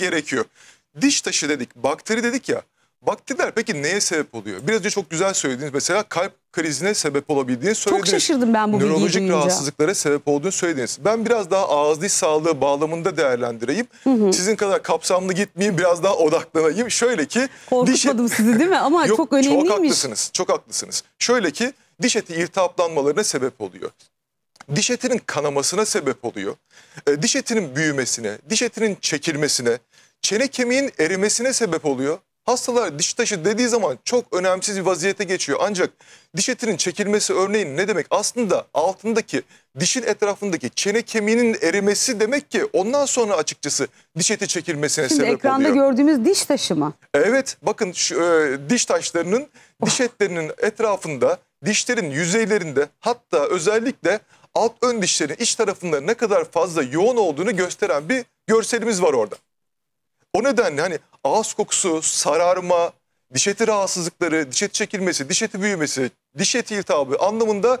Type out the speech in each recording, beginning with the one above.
gerekiyor. Diş taşı dedik, bakteri dedik ya. Bakteriler peki neye sebep oluyor? Biraz önce çok güzel söylediğiniz, Mesela kalp krizine sebep olabildiğini söylediniz. Çok şaşırdım ben bu bilgiyi Nörolojik rahatsızlıklara sebep olduğunu söylediniz. Ben biraz daha ağız diş sağlığı bağlamında değerlendireyim. Hı hı. Sizin kadar kapsamlı gitmeyeyim biraz daha odaklanayım. Şöyle ki... Korkutmadım diş... sizi değil mi? Ama Yok, çok önemliymiş. Çok haklısınız, çok haklısınız. Şöyle ki diş eti iltihaplanmalarına sebep oluyor diş etinin kanamasına sebep oluyor. E, diş etinin büyümesine, diş etinin çekilmesine, çene kemiğin erimesine sebep oluyor. Hastalar diş taşı dediği zaman çok önemsiz bir vaziyete geçiyor. Ancak diş etinin çekilmesi örneğin ne demek? Aslında altındaki dişin etrafındaki çene kemiğinin erimesi demek ki ondan sonra açıkçası diş eti çekilmesine Şimdi sebep oluyor. Şimdi ekranda gördüğümüz diş taşı mı? Evet bakın şu, e, diş taşlarının oh. diş etlerinin etrafında dişlerin yüzeylerinde hatta özellikle alt ön dişlerin iç tarafında ne kadar fazla yoğun olduğunu gösteren bir görselimiz var orada. O nedenle hani ağız kokusu, sararma, diş eti rahatsızlıkları, diş eti çekilmesi, diş eti büyümesi, diş eti iltihabı anlamında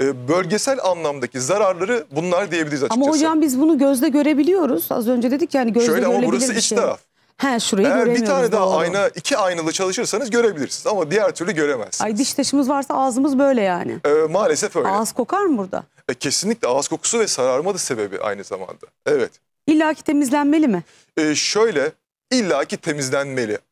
e, bölgesel anlamdaki zararları bunlar diyebiliriz açıkçası. Ama hocam biz bunu gözde görebiliyoruz. Az önce dedik yani gözde Şöyle ama burası iç şey. taraf. He şurayı Eğer göremiyoruz. Eğer bir tane daha doğru. ayna, iki aynalı çalışırsanız görebilirsiniz ama diğer türlü göremezsiniz. Ay diş taşımız varsa ağzımız böyle yani. Ee, maalesef öyle. Ağız kokar mı burada? E, kesinlikle ağız kokusu ve sararma da sebebi aynı zamanda. Evet. İlla ki temizlenmeli mi? E, şöyle illa ki temizlenmeli.